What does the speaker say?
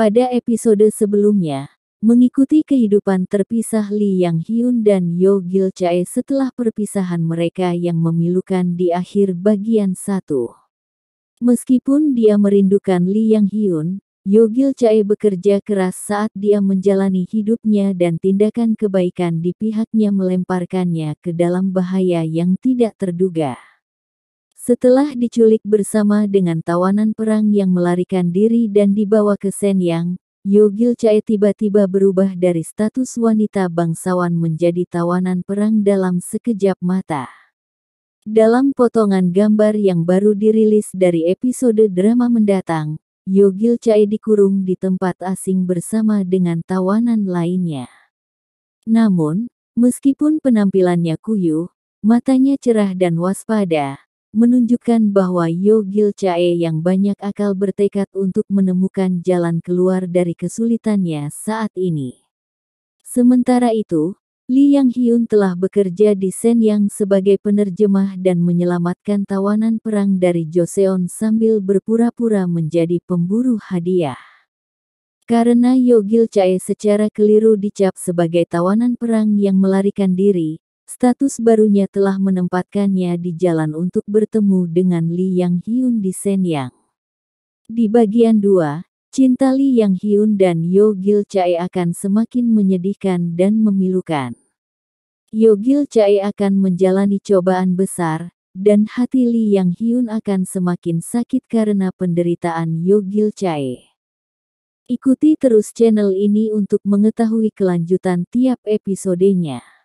Pada episode sebelumnya, mengikuti kehidupan terpisah Lee Yang Hyun dan Yo Gil Chae setelah perpisahan mereka yang memilukan di akhir bagian satu. Meskipun dia merindukan Lee Yang Hyun, Yo Gil Chae bekerja keras saat dia menjalani hidupnya dan tindakan kebaikan di pihaknya melemparkannya ke dalam bahaya yang tidak terduga. Setelah diculik bersama dengan tawanan perang yang melarikan diri dan dibawa ke Senyang, Yogil Chae tiba-tiba berubah dari status wanita bangsawan menjadi tawanan perang dalam sekejap mata. Dalam potongan gambar yang baru dirilis dari episode drama mendatang, Yogil Chae dikurung di tempat asing bersama dengan tawanan lainnya. Namun, meskipun penampilannya kuyuh, matanya cerah dan waspada, menunjukkan bahwa Gil Chae yang banyak akal bertekad untuk menemukan jalan keluar dari kesulitannya saat ini. Sementara itu, Li Yang Hyun telah bekerja di Yang sebagai penerjemah dan menyelamatkan tawanan perang dari Joseon sambil berpura-pura menjadi pemburu hadiah. Karena Yogil Chae secara keliru dicap sebagai tawanan perang yang melarikan diri, Status barunya telah menempatkannya di jalan untuk bertemu dengan Li Yang Hyun di Senyang. Di bagian dua, cinta Li Yang Hyun dan Yo Gil Chae akan semakin menyedihkan dan memilukan. Yo Gil Chae akan menjalani cobaan besar, dan hati Li Yang Hyun akan semakin sakit karena penderitaan Yo Gil Chae. Ikuti terus channel ini untuk mengetahui kelanjutan tiap episodenya.